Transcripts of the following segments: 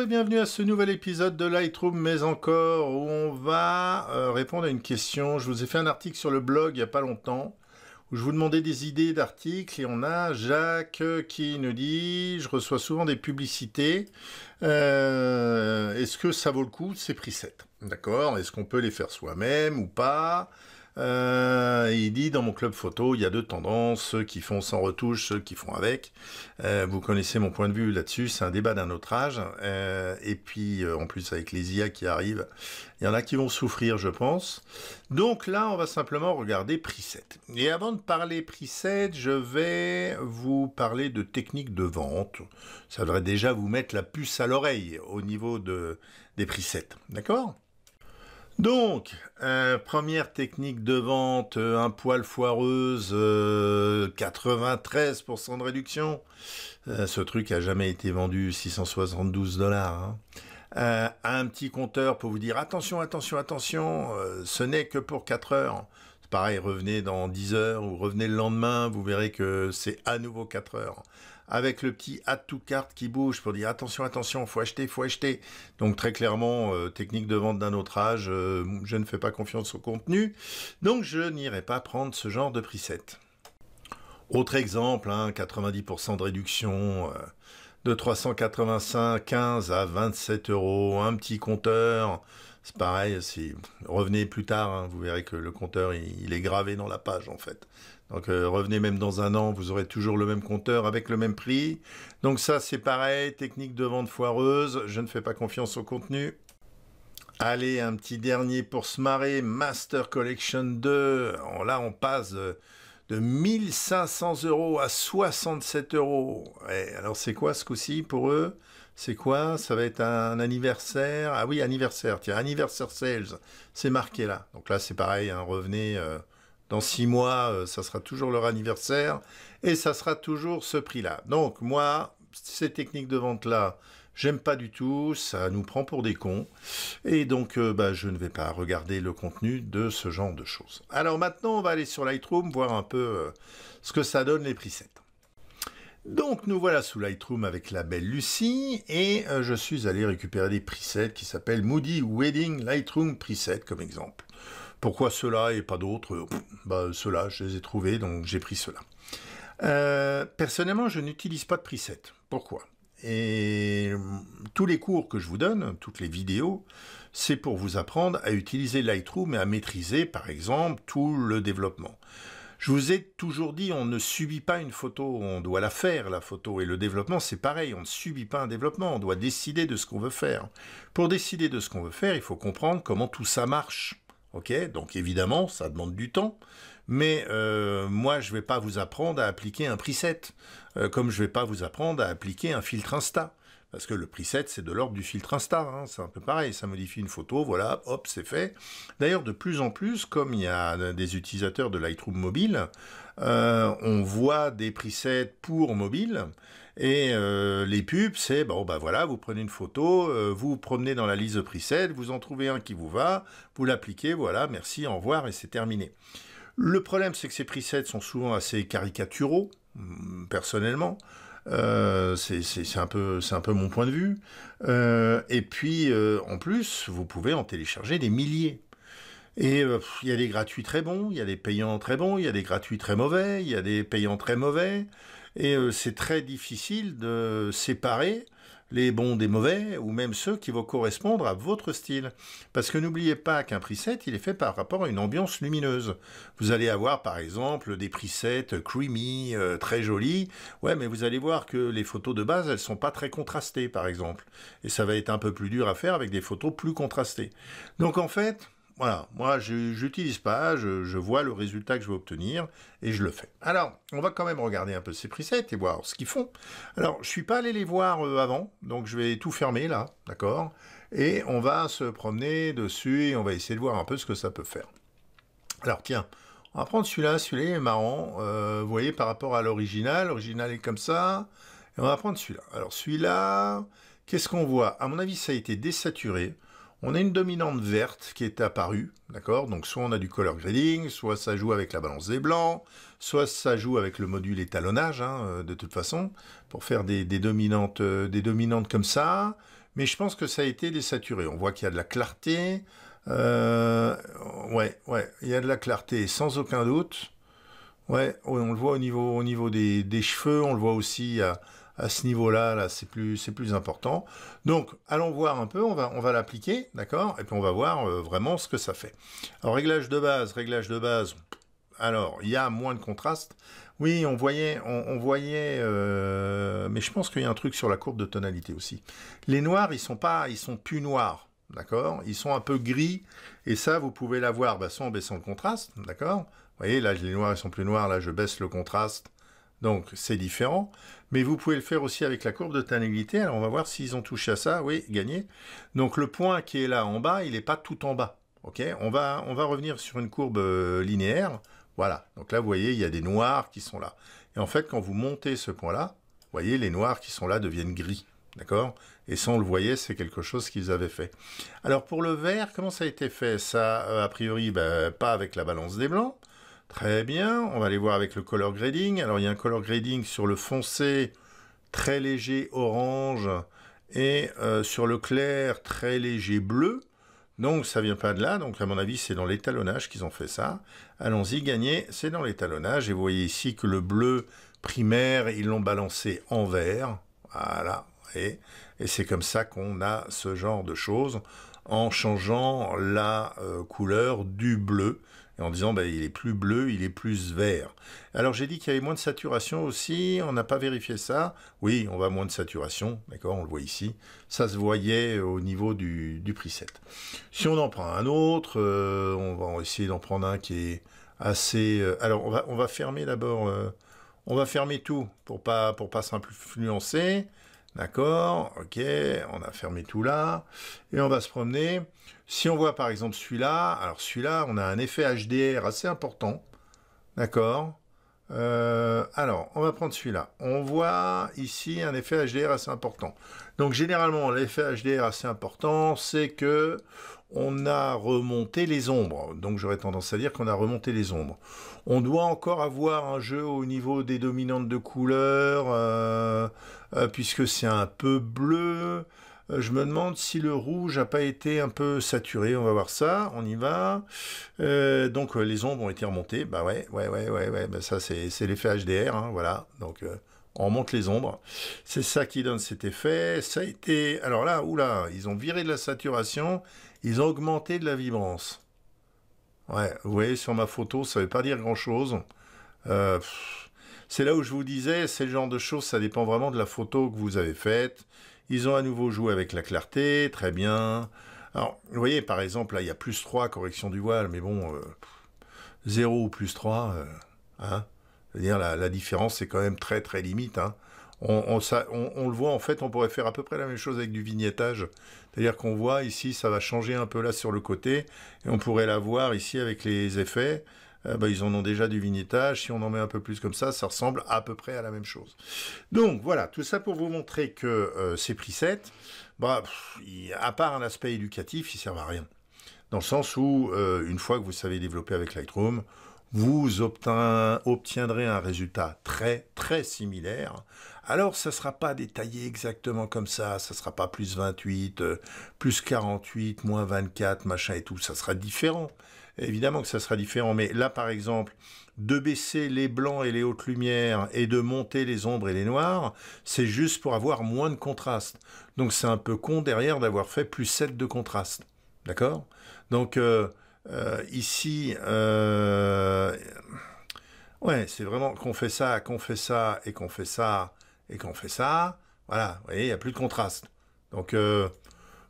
et bienvenue à ce nouvel épisode de Lightroom, mais encore où on va euh, répondre à une question. Je vous ai fait un article sur le blog il n'y a pas longtemps où je vous demandais des idées d'articles et on a Jacques euh, qui nous dit je reçois souvent des publicités. Euh, est-ce que ça vaut le coup ces presets D'accord Est-ce qu'on peut les faire soi-même ou pas euh, il dit dans mon club photo, il y a deux tendances, ceux qui font sans retouche, ceux qui font avec. Euh, vous connaissez mon point de vue là-dessus, c'est un débat d'un autre âge. Euh, et puis en plus avec les IA qui arrivent, il y en a qui vont souffrir, je pense. Donc là, on va simplement regarder preset. Et avant de parler preset, je vais vous parler de techniques de vente. Ça devrait déjà vous mettre la puce à l'oreille au niveau de, des presets. D'accord donc, euh, première technique de vente, euh, un poil foireuse, 93% euh, de réduction. ce truc a jamais été vendu 672 dollars. Hein. un petit compteur pour vous dire attention, attention, attention, ce n'est que pour 4 heures. pareil, revenez dans 10 heures ou revenez le lendemain, vous verrez que c'est à nouveau 4 heures avec le petit add to cart qui bouge pour dire attention, attention, faut acheter, faut acheter. Donc très clairement, euh, technique de vente d'un autre âge, euh, je ne fais pas confiance au contenu, donc je n'irai pas prendre ce genre de preset. Autre exemple, 90% hein, de réduction, euh, de 385, 15 à 27 euros, un petit compteur. C'est pareil, si revenez plus tard, hein, vous verrez que le compteur, il est gravé dans la page en fait. Donc euh, revenez même dans un an, vous aurez toujours le même compteur avec le même prix. Donc ça c'est pareil, technique de vente foireuse, je ne fais pas confiance au contenu. Allez, un petit dernier pour se marrer, Master Collection 2. Là on passe de 1500 euros à 67 euros. Eh, alors c'est quoi ce coup-ci pour eux c'est quoi Ça va être un anniversaire. Ah oui, anniversaire. Tiens, anniversaire sales. C'est marqué là. Donc là, c'est pareil. Hein. revenez. Euh, dans six mois, euh, ça sera toujours leur anniversaire et ça sera toujours ce prix-là. Donc moi, ces techniques de vente-là, j'aime pas du tout, ça nous prend pour des cons et donc euh, bah, je ne vais pas regarder le contenu de ce genre de choses. Alors maintenant, on va aller sur Lightroom voir un peu euh, ce que ça donne les presets. Donc nous voilà sous Lightroom avec la belle Lucie et je suis allé récupérer des presets qui s'appellent Moody Wedding Lightroom Preset comme exemple. Pourquoi cela et pas d'autres bah, cela, je les ai trouvés, donc j'ai pris cela. Euh, personnellement, je n'utilise pas de preset. Pourquoi Et tous les cours que je vous donne, toutes les vidéos, c'est pour vous apprendre à utiliser Lightroom et à maîtriser, par exemple, tout le développement. Je vous ai toujours dit, on ne subit pas une photo, on doit la faire, la photo. Et le développement, c'est pareil, on ne subit pas un développement, on doit décider de ce qu'on veut faire. Pour décider de ce qu'on veut faire, il faut comprendre comment tout ça marche. Ok, donc évidemment, ça demande du temps, mais euh, moi, je ne vais pas vous apprendre à appliquer un preset, euh, comme je ne vais pas vous apprendre à appliquer un filtre Insta. Parce que le preset, c'est de l'ordre du filtre Insta, hein, c'est un peu pareil, ça modifie une photo, voilà, hop, c'est fait. D'ailleurs, de plus en plus, comme il y a des utilisateurs de Lightroom mobile, euh, on voit des presets pour mobile, et euh, les pubs, c'est bon, ben voilà, vous prenez une photo, euh, vous vous promenez dans la liste de presets, vous en trouvez un qui vous va, vous l'appliquez, voilà, merci, au revoir, et c'est terminé. Le problème, c'est que ces presets sont souvent assez caricaturaux, mm, personnellement. Euh, c'est un peu un peu mon point de vue. et puis en plus, vous pouvez en télécharger des milliers. Et il y a des gratuits très bons, il y a des payants très bons, il y a des gratuits très mauvais, il y a des payants très mauvais. Et euh, c'est très difficile de séparer les bons des mauvais, ou même ceux qui vont correspondre à votre style. Parce que n'oubliez pas qu'un preset, il est fait par rapport à une ambiance lumineuse. Vous allez avoir, par exemple, des presets creamy, euh, très jolis. Ouais, mais vous allez voir que les photos de base, elles sont pas très contrastées, par exemple. Et ça va être un peu plus dur à faire avec des photos plus contrastées. Donc, en fait, voilà, moi je n'utilise pas, je, vois le résultat que je vais obtenir et je le fais. Alors, on va quand même regarder un peu ces presets et voir ce qu'ils font. Alors, je suis pas allé les voir euh, avant, donc je vais tout fermer là, d'accord Et on va se promener dessus et on va essayer de voir un peu ce que ça peut faire. Alors tiens, on va prendre celui-là, celui-là est marrant, euh, vous voyez par rapport à l'original, l'original est comme ça, et on va prendre celui-là. Alors celui-là, qu'est-ce qu'on voit À mon avis, ça a été désaturé on a une dominante verte qui est apparue, d'accord Donc soit on a du color grading, soit ça joue avec la balance des blancs, soit ça joue avec le module étalonnage, hein, euh, de toute façon, pour faire des, dominantes, euh, des dominantes comme ça. Mais je pense que ça a été désaturé. On voit qu'il y a de la clarté. Euh, ouais, ouais, il y a de la clarté, sans aucun doute. Ouais, on le voit au niveau, au niveau des, des cheveux, on le voit aussi à, à ce niveau-là, là, c'est plus, c'est plus important. Donc, allons voir un peu, on va, on va l'appliquer, d'accord Et puis on va voir euh, vraiment ce que ça fait. Alors, réglage de base, réglage de base. Alors, il y a moins de contraste. Oui, on voyait, on, voyait, euh, mais je pense qu'il y a un truc sur la courbe de tonalité aussi. Les noirs, ils sont pas, ils sont plus noirs, d'accord Ils sont un peu gris, et ça, vous pouvez l'avoir bah, en baissant le contraste, d'accord Vous voyez, là, les noirs, ils sont plus noirs, là, je baisse le contraste, donc c'est différent, mais vous pouvez le faire aussi avec la courbe de tonalité. Alors on va voir s'ils ont touché à ça, oui, gagné. Donc le point qui est là en bas, il n'est pas tout en bas. Ok, on va, revenir sur une courbe euh, linéaire. Voilà, donc là vous voyez, il y a des noirs qui sont là. Et en fait, quand vous montez ce point-là, vous voyez, les noirs qui sont là deviennent gris. D'accord Et ça, on le voyait, c'est quelque chose qu'ils avaient fait. Alors pour le vert, comment ça a été fait Ça, euh, a priori, ben, pas avec la balance des blancs, Très bien, on va aller voir avec le color grading. Alors il y a un color grading sur le foncé très léger orange et euh, sur le clair très léger bleu. Donc ça vient pas de là, donc à mon avis c'est dans l'étalonnage qu'ils ont fait ça. Allons-y, gagner, c'est dans l'étalonnage. Et vous voyez ici que le bleu primaire, ils l'ont balancé en vert. Voilà, et, et c'est comme ça qu'on a ce genre de choses en changeant la euh, couleur du bleu en disant ben, il est plus bleu, il est plus vert. Alors j'ai dit qu'il y avait moins de saturation aussi, on n'a pas vérifié ça. Oui, on va moins de saturation, d'accord, on le voit ici. Ça se voyait au niveau du, du preset. Si on en prend un autre, euh, on va essayer d'en prendre un qui est assez... Euh, alors on va, fermer d'abord, euh, on va fermer tout pour pas, pour pas s'influencer. D'accord, ok, on a fermé tout là, et on va se promener. Si on voit par exemple celui-là, alors celui-là, on a un effet HDR assez important. D'accord euh, Alors, on va prendre celui-là. On voit ici un effet HDR assez important. Donc généralement, l'effet HDR assez important, c'est que on a remonté les ombres. Donc j'aurais tendance à dire qu'on a remonté les ombres. On doit encore avoir un jeu au niveau des dominantes de couleurs, euh, euh, puisque c'est un peu bleu. Euh, je me demande si le rouge n'a pas été un peu saturé. On va voir ça. On y va. Euh, donc, euh, les ombres ont été remontées. Bah ouais, ouais, ouais, ouais, ouais. Bah, ça, c'est l'effet HDR. Hein. voilà. Donc, on remonte les ombres. C'est ça qui donne cet effet. Ça a été. Alors là, oula, ils ont viré de la saturation. Ils ont augmenté de la vibrance. Ouais, vous voyez, sur ma photo, ça ne veut pas dire grand-chose. c'est là où je vous disais, c'est le genre de choses, ça dépend vraiment de la photo que vous avez faite, ils ont à nouveau joué avec la clarté, très bien. Alors, vous voyez, par exemple, là, il y a plus 3 correction du voile, mais bon, 0 euh, ou plus 3, euh, hein. C'est-à-dire, la, différence, c'est quand même très, très limite, hein. on, on, le voit, en fait, on pourrait faire à peu près la même chose avec du vignettage. C'est-à-dire qu'on voit ici, ça va changer un peu là sur le côté, et on pourrait la voir ici avec les effets. Euh, bah, ils en ont déjà du vignettage. Si on en met un peu plus comme ça, ça ressemble à peu près à la même chose. Donc voilà, tout ça pour vous montrer que euh, ces presets, bah, à part un aspect éducatif, ils servent à rien. Dans le sens où, euh, une fois que vous savez développer avec Lightroom, vous obtiendrez un résultat très très similaire. Alors ça ne sera pas détaillé exactement comme ça, ça ne sera pas plus 28, plus 48, moins 24, machin et tout, ça sera différent évidemment que ça sera différent. Mais là, par exemple, de baisser les blancs et les hautes lumières et de monter les ombres et les noirs, c'est juste pour avoir moins de contraste. Donc c'est un peu con derrière d'avoir fait plus 7 de contraste. D'accord Donc euh, euh, ici, euh, ouais, c'est vraiment qu'on fait ça, qu'on fait ça, et qu'on fait ça, et qu'on fait ça. Voilà, vous voyez, il n'y a plus de contraste. Donc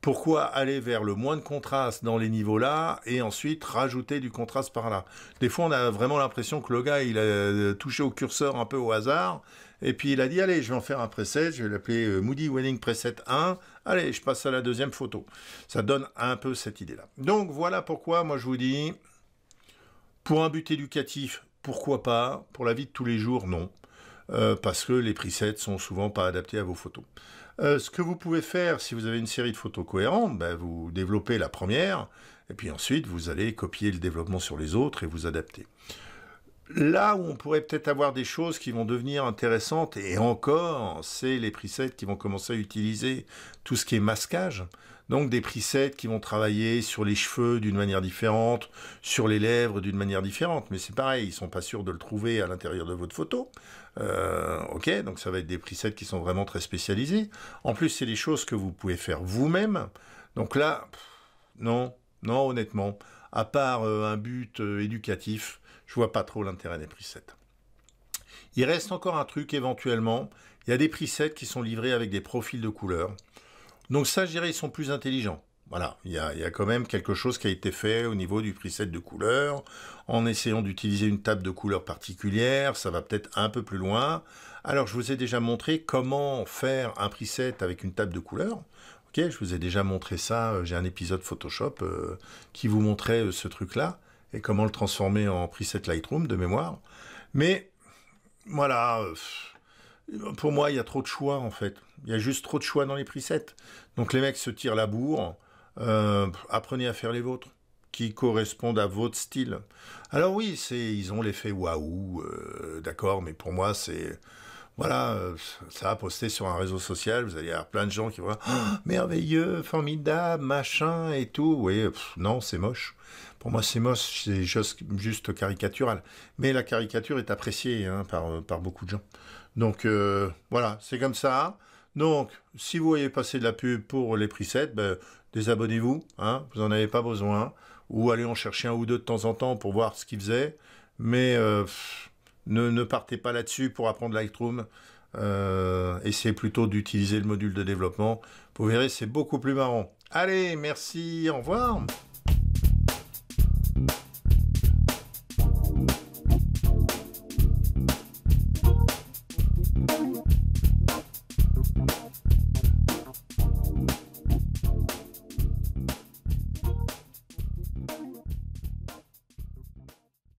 pourquoi aller vers le moins de contraste dans les niveaux là et ensuite rajouter du contraste par là Des fois, on a vraiment l'impression que le gars, il a euh, touché au curseur un peu au hasard et puis il a dit allez, je vais en faire un preset, je vais l'appeler euh, Moody Wedding Preset 1. Allez, je passe à la deuxième photo. Ça donne un peu cette idée-là. Donc voilà pourquoi moi je vous dis pour un but éducatif, pourquoi pas Pour la vie de tous les jours, non. Euh, parce que les presets sont souvent pas adaptés à vos photos. Euh, ce que vous pouvez faire, si vous avez une série de photos cohérentes, ben, vous développez la première, et puis ensuite, vous allez copier le développement sur les autres et vous adapter. Là où on pourrait peut-être avoir des choses qui vont devenir intéressantes, et encore, c'est les presets qui vont commencer à utiliser tout ce qui est masquage. Donc des presets qui vont travailler sur les cheveux d'une manière différente, sur les lèvres d'une manière différente. Mais c'est pareil, ils sont pas sûrs de le trouver à l'intérieur de votre photo. Euh, ok, donc ça va être des presets qui sont vraiment très spécialisés. En plus, c'est des choses que vous pouvez faire vous-même. Donc là, non, non, honnêtement à part euh, un but euh, éducatif, je vois pas trop l'intérêt des presets. Il reste encore un truc éventuellement, il y a des presets qui sont livrés avec des profils de couleurs. Donc ça, je dirais, ils sont plus intelligents. Voilà, il y, a, il y, a, quand même quelque chose qui a été fait au niveau du preset de couleurs. En essayant d'utiliser une table de couleurs particulière, ça va peut-être un peu plus loin. Alors, je vous ai déjà montré comment faire un preset avec une table de couleurs je vous ai déjà montré ça, euh, j'ai un épisode Photoshop euh, qui vous montrait euh, ce truc-là et comment le transformer en preset Lightroom de mémoire. Mais voilà, pour moi, il y a trop de choix en fait. Il y a juste trop de choix dans les presets. Donc les mecs se tirent la bourre, apprenez à faire les vôtres qui correspondent à votre style. Alors oui, c'est ils ont l'effet waouh, d'accord, mais pour moi c'est voilà, euh, ça a posté sur un réseau social, vous allez avoir plein de gens qui vont ah, merveilleux, formidable, machin et tout. Oui, non, c'est moche. Pour moi, c'est moche, c'est juste, juste, caricatural. Mais la caricature est appréciée hein, euh, par, beaucoup de gens. Donc euh, voilà, c'est comme ça. Donc, si vous voyez passer de la pub pour les presets, ben, désabonnez-vous, hein, vous n'en avez pas besoin. Ou allez en chercher un ou deux de temps en temps pour voir ce qu'ils faisaient. Mais ne, ne partez pas là-dessus pour apprendre Lightroom. Euh, essayez plutôt d'utiliser le module de développement. Vous verrez, c'est beaucoup plus marrant. Allez, merci, au revoir.